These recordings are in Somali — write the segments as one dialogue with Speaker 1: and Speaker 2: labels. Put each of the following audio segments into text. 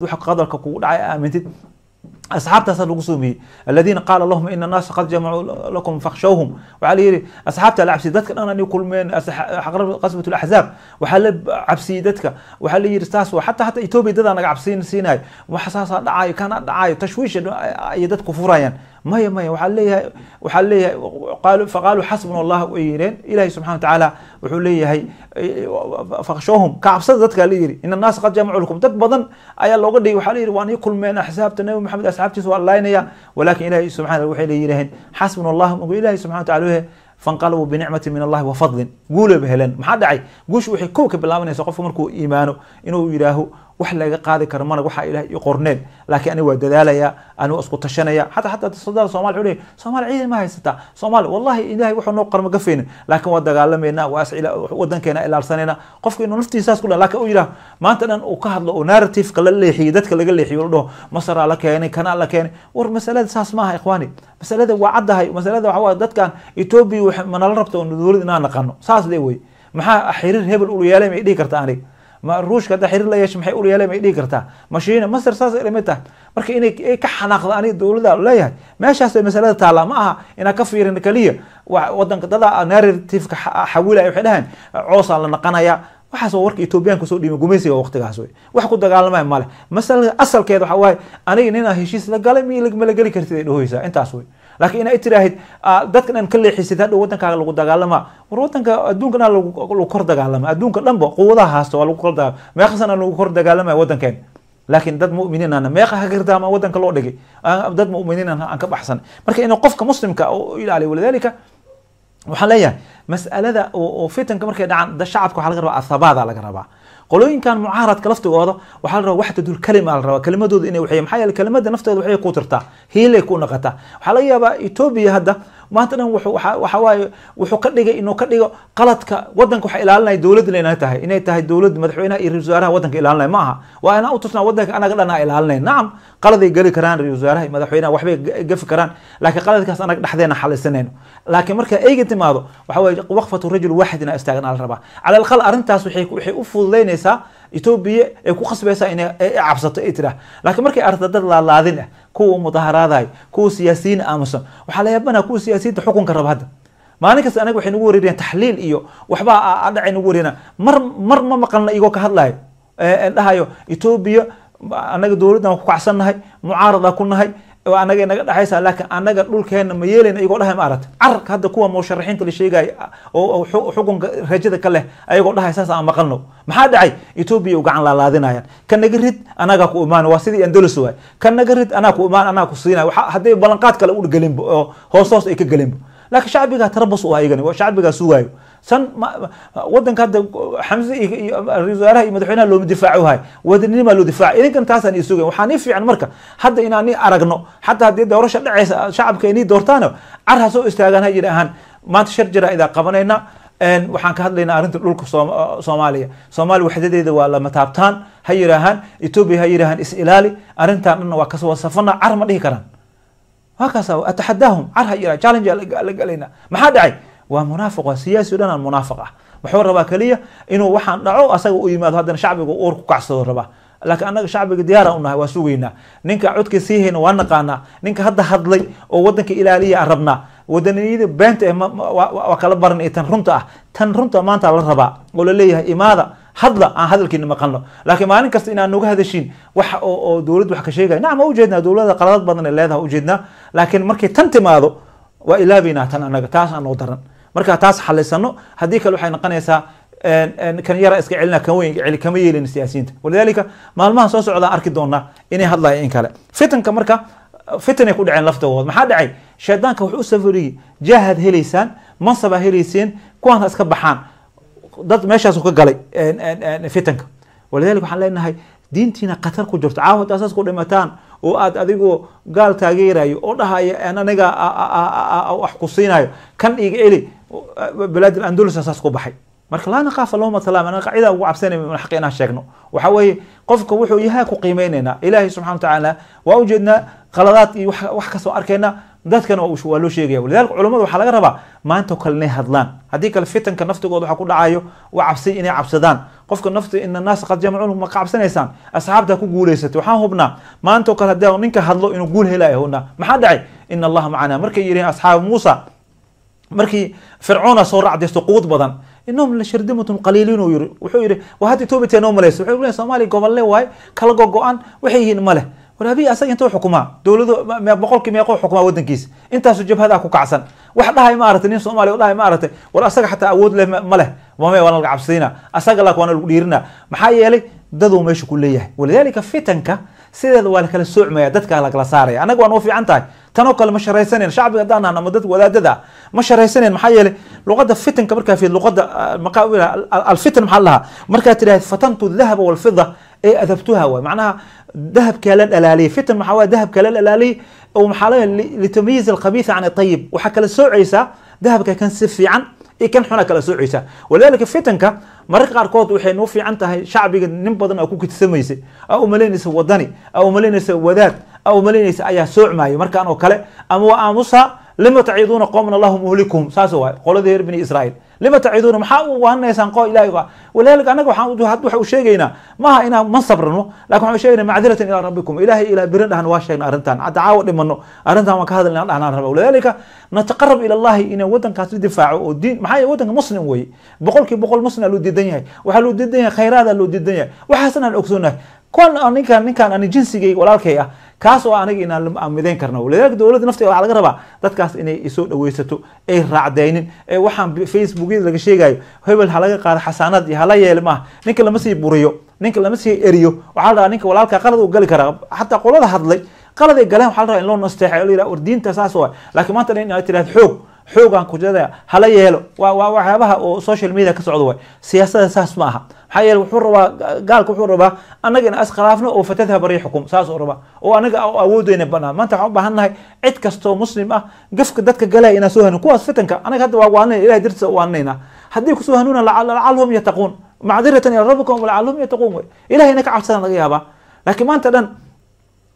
Speaker 1: w qadalka kugu dhacay aamintid asxaabtaasa lagu soomiyey aladiina qaala lahum ina annaasa qad jamacuu lakum fakshawhum waxaa la yihi asxaabta la cabsiyey dadka dhan ani kulmeen qasbat laxzaab waxaa la cabsiyey dadka waxaa la yihi saas xataa hataa etoobiya dadaa naga cabsiin siinaayo wax saasaa dhacayo kana dhacayo tashwiish ayay dadku furayaan maya maya waaa leeyahay waxaa leeyahay faqaaluu xasbuna allah way yidheen ilahi subxana wa tacaala wuxuu leeyahay fakshowhum kacabsada dadka la yidhi in annaasa qad jaamacu lakum dad badan ayaa looga dhigay waxaa la yidhi waan ii kulmeen axsaabta nabi maxamed asxaabtiisa waan laaynaya walakin ilahi subxana waxay la yidhaheen xasbuna allah ilahi subxana wa tacala fanqalabuu binicmati min allahi wa fadlin guulayba heleen maxaa dhacay guushu waxay kow bilaabanaysa qofka markuu iimaano inuu yidhaaho wax laga qaadi karo malag waxaa ilaah ii qorneen laakiin aniga waa dadaalaya aniga isku tashanaya xataa xataa sadada soomali wuxuu leeyahy ciidan ma haysata soomaali wallahi ilaahay wuxuu noo qarma laakiin waa dagaalamayna waa is wadankeena ilaalsanayna qofka inuu naftiisa ku dhaha laakiin uu yidhaah maanta dhan uu ka hadlo oo narratifeka la leexiyo dadka laga leexiyo la dhaho masaraa la keenay kanaa la keenay war masalada saas maaha ikhwaani masalada waa caddahay masalada waxaa waaye dadkan etoobiya manala rabta oo naduurida inaan naqano saas lee wey maxaa xiriir hebel ulu yeelay may dhihi karta aniga ma ruushka hadda xiriir la yeesha maxay ulyale may dhigi kartaa mashiina masar saas lamid tahay marka inay ka xanaaqda ani dowladda leeyahay meeshaasay masalada taallaa ma aha inaa ka fiirin keliya wadanka dada ah, narrativeka ah, xawilaya waxay dhahayn coosaan la naqanayaa waxaas waa warka etoobiyanka soo dhiima gumaysiga waqtigaas wey wax ku dagaalamaya male masala asalkeeda waxa waaye aniga ninaa heshiis la galay mlma la geli kartid ay dhahoysaa intaas wey laakiin inaa tiraahid ah, dadkan aan ka leexisid hadha wadankaaga lagu dagaalama war wadanka adduunkan lagu kor dagaalama adduunka dhanba quwadaha haasta waa lagu kor dagaalama meeqasan lagu kor dagaalamaya wadankeen laakiin dad muminiin ana meeqa hagirdaama wadanka loo dhigay ah, dad muminiin aan ka baxsan marka inuu qofka muslimka u ilaaliyo walidaalika waxaan leeyahay mas'alada oo fitanka markay dhacaan shacabka waxaa laga rabaa athabaada laga rabaa qolooyinkan mucaaradka laftigooda waxaa la rabaa waxdadul kalima la rabaa kelimadooda inay waxeeya maxaa yeele kelimada naftooda waxay ku tirtaa hiilay ku naqataa waxaa laga yaabaa etoobiya hadda maanta dhan waxa waaye wuxuu ka dhigay inuu ka dhigo qaladka wadanka waxa ilaalinaya dowladda inay tahay inay tahay dowladda madaxweynaha iyo ra-isul wasaaraha wadanka ilaalinaya ma aha waa inaa u tusnaa wadanka anaga dhan aa ilaalinaya nacam qaladay geli karaan ra-isul wasaaraha iyo madaxweynaha waxbay gafi karaan laakiin qaladkaas anaga dhexdeena xalisanayno laakiin marka eyga timaado waxa waaye waqfatu rajul waaxid inaa istaagna la rabaa cala alaqal arrintaas waxay u fududaynaysaa etoobiya ay ku khasbaysaa ina cabsato ay tiraa laakiin markay arta dad laalaadin ah kuwa mudaharaaday kuwa siyaasiyiin aamusan waxaa la yaabana kuwa siyaasiyiinta xukunka raba hadda maalin kasta anaga waxay nagu wareerayaan taxliil iyo waxbaa adhacay nagu wareeraan mar mar ma maqalna igoo ka hadlayo dhahayo etoobiya anaga dowladdan ku kacsannahay mucaarada ku nahay anaga inaga dhexaysa laakiin anaga dhulkeena ma yeelayna iyagoo dhahay maarata cararka hadda kuwa musharaxiinta la sheegaya oo xukunka rajada ka leh ayagoo dhahay saas aan maqalno maxaa dhacay etoobiya u gacan laalaadinayaan ka naga rid anagaa ku imaan waa sidii andalus waay ka naga rid anaa ku imaan anaa ku siinaya hadday ballanqaad kale u gelinba oo hoos hoos ay ka gelinba laakiin shacbigaa tarabas u aygani waa shacbigaa sugaayo san wadanka hadda xamse iyo ra-isul iyo madaxweynaha looma difaaco hayo wadanimaa loo difaaca idinkan taasaan ii sugayn waxaan fiican marka hadda inaan ii aragno xataa haddii doorasha dhacaysa shacabka inii doortaano car hasoo istaagaan hayir ahaan maanta shar jaraa-idaa qabanayna waxaan ka hadlaynaa arrinta dhulka soomaaliya soomaaliya waxdadeeda waa lama taabtaan ha yiraahaan etoobiya ha yiraahaan is ilaali arrintan dhanna waa kasoo safana car ma dhihi karaan wakaas atxadaahum car ha yira challenge la galaynaa maxaa dhacay waa munaafiq waa siyaasi o dhan aan munaafiq ah wuxuu rabaa keliya inuu waxaan dhaco asaga u yimaado haddana shacbiga uur ku kacsado rabaa laakiin annaga shacbiga diyaara u waa sugaynaa ninka codka sii hayna waa naqaanaa ninka hadda hadlay oo waddanka ilaaliya aan rabnaa wadaniyada beenta ee waa kala baran ee tan runta ah tan runta maanta la rabaa oo la imaada hadla aan hadalkiina maqalno laakiin maalin kasta inaan noga hadashiin waxa oo dowladdu wax ka sheegaya nacam waa ujeednaa dowladda qaladad badan ee leedaha ujeednaa laakiin markay tan timaado waa ilaabaynaa tan anaga taas aan noo daran marka taas xalisano haddii kale waxay noqonaysaa kan yara iska celina kan weyn celi kama yeelin siyaasiyiinta walidaalika maalmaha soo socdaan arki doonaa inay hadlaya in kale fitanka marka fitanay ku dhaceen laftooda maxaa dhacay shaydaanka wuxuu u safriyey jaahad helaysaan mansab helayseen kuwaan iska baxaan dad meeshaasu ka galay fitanka walidalik waxaan leenahay diintiina khatar ku jirto caawa inta asaas ku dhimataan oo aad adigu gaal taageerayo oo dhahaya aniga wax ku siinayo kan iga eli balaadil andulus asaas ku baxay marka laa naqaafa lahuma salaam ana qacida ugu cabsanay min xaq inaan sheegno waxa weeye qofka wuxuu yahay ku qiimeynayna ilaahay subxana wa tacaala waa ujeednaa qaladaad iyo wax kasoo arkayna dadkan waa loo sheegaya walidalika culamada waxaa laga rabaa maanta kale inay hadlaan haddii kale fitanka naftigooda waxaa ku dhacayo waa cabsi inay cabsadaan qofka nafti in annaas qad jamacun ma qabsanaysaan asxaabta ku guulaysatay waxaan hubnaa maanta kale haddii ninka hadlo inuu guul helayo hubnaa maxaa dhacay in allaha macana markay yireen asxaabu muusa markii fircoona soo raacdaysto quud badan inahum la shardimatun qaliiliin uu yiri wuxuu yidhi waa hadda etoobiya noo malaysa wuxuu leeyahay soomaaliya gobolle waay kala gogo-an waxay yihiin ma war abi asaga intuu xukumaa dowlad boqolkii meequu xukumaa wadankiis intaasu jabhada ku kacsan wax dhahay ma aragtay nin soomaaliya dhahay ma aragtay war asaga xataa awood leh ma leh mame waana laga cabsayna asaga lak waana lagu dhiirina maxaa yeelay daduu meesha ku leeyahay walidaalika fitanka sideeda waa lakala soocmaya dadkaa lakala saaraya annaga waan u fiican tahay tanoo kale ma sharaysanen shacbiga haddaan nahn ama dadka wadaadada ah ma sharaysanen maxaa yeelay luqadda fitanka markaa fiid luqadda alfitan maxaa lahaa markaa tidhahd fatantu dahaba walfida ee adabtuha waay macnaha dahabkaa la dhalaaliyay fitan maxaa waay dahabkaa la dhalaaliyay oo maxaa leeyahay litamyiiz alkhabiisa can atayib waxaa kala soocaysaa dahabka kan si fiican iyo kan xuna kala soocaysaa walidaalika fitanka mararka qaarkood waxay nuu fiican tahay shacbiga nin badan aa ku kitsameysa aa umalaynaysa wadani aa umalaynaysa wadaad aa umalaynaysa ayaa soocmaayo markaan oo kale ama waa aamusaa lima taciiduuna qowman allahu muhlikuhum saas waay qoladii reer bani israa'iil lima taciduuna maxaa u wahanaysaan qoo ilahay uga walidalika annaga waxa u sheegaynaa maaha inaan mansab rano lakin waxaan sheegaynaa macdiratan ilaa rabbikum ilaahay ilaa birin dhahan waa sheegna arrintan hadda caawa dhimano arrintan waan ka hadalna dhahnaan raba walidalika nataqarab ila allahi inaan waddankaas u difaaco oo diin maxaa waddanka muslim weye boqol boqol muslimaa loo diidan yahay waxaa loo diidan yahay khayraada loo diidan yahay waxaasna ogsoonahay kuwan ninkaan ninkaan ani jinsigay walaalkay ah kaas oo aniga inaan midayn karna walidaalika dowladda naftiga waxaa laga rabaa dadkaas inay isoo dhaweysato ay raacdaynin ee waxaan facebookyada laga sheegayo hebel ha qaado xasaanad iyo hala yeeli maaha ninka lama sii buriyo ninka lama sii eriyo waxaa la rabaa ninka walaalka qalad uu gali karaa xataa qolada hadlay qalad galeen waxaa la rabaa in loo nasteexay la yiraha war diinta saas waay laakiin maanta in ay tiraahdo xoog xoogaan kujadaya hala yeelo waa waxyaabaha oo social media ka socda waay siyaasada saas ma aha maxaa yeele wuxuu rabaa gaalka wuxuu rabaa annaga in askhilaafno oo fatadhab riixukum saas uu rabaa oo anaga awoodeyna banaan maanta waxaan u baahan nahay cid kastoo muslim ah gafka dadka galaya inaan soo hanuun kuwaas fitanka anaga hadda waa waaninayna ilahay dirtiisa waaninayna haddii kusoo hanuuna lacalhum yattaquun macdiratan ila rabbikum lacalhum yattaquun wey ilahay ka cabsadaan laga yaabaa laakiin maanta dhan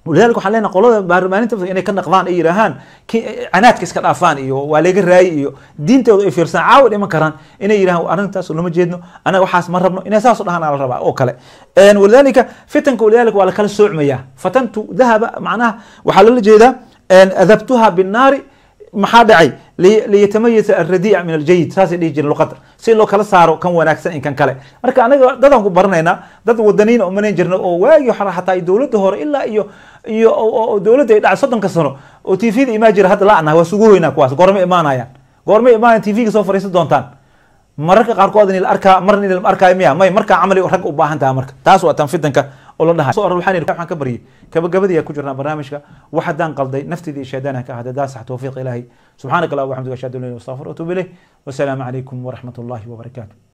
Speaker 1: walidalika waxaan leenaha qolada baarlamaaninta inay ka naqdaan ay yidhaahaan canaadka iska dhaafaan iyo waa laga raayi iyo diintooda ay fiirsan caawid iman karaan inay yidhahan arrintaaso lama jeedno anaga waxaas ma rabno inay saaso dhahaan aa rabaa oo kale walidalika fitanka walidalika waa lakala soocmaya fatantu dahaba macnaha waxaa loola jeedaa adabtuha binnaari maxaa dhacay liyatamayasa alradiic min aljayid saasay dhihi jireen luqadda si loo kala saaro kan wanaagsan in kan kale marka anaga dadaan ku baranaynaa dad wadaniina umanan jirna oo waagi hore xataa dowladda hore ilaa iyo iyo dowladda ay dhacay soddonka sano oo t v da imaan jira hadda la'naha waa sugu hoynaa kuwaas goorma imaanayaan goorma imaanayaan t v-ga soo fadhiisan doontaan mararka qaarkood in la arkaa marna in la miya may markaa camali rag u baahan taha marka taas waa tan fidanka oo la dhahay soo arar waxaan waxaan ka bariyay gabagabadii ku jirnaa barnaamijka wax haddaan qalday nafteedii shaadaan ka ahda daa sax ah tawfiiq ilaahay subxaanaka allah waxamduka ashhadu an la ilaha ilayh wasalaamu calaykum waraxmat ullaahi wabarakaatu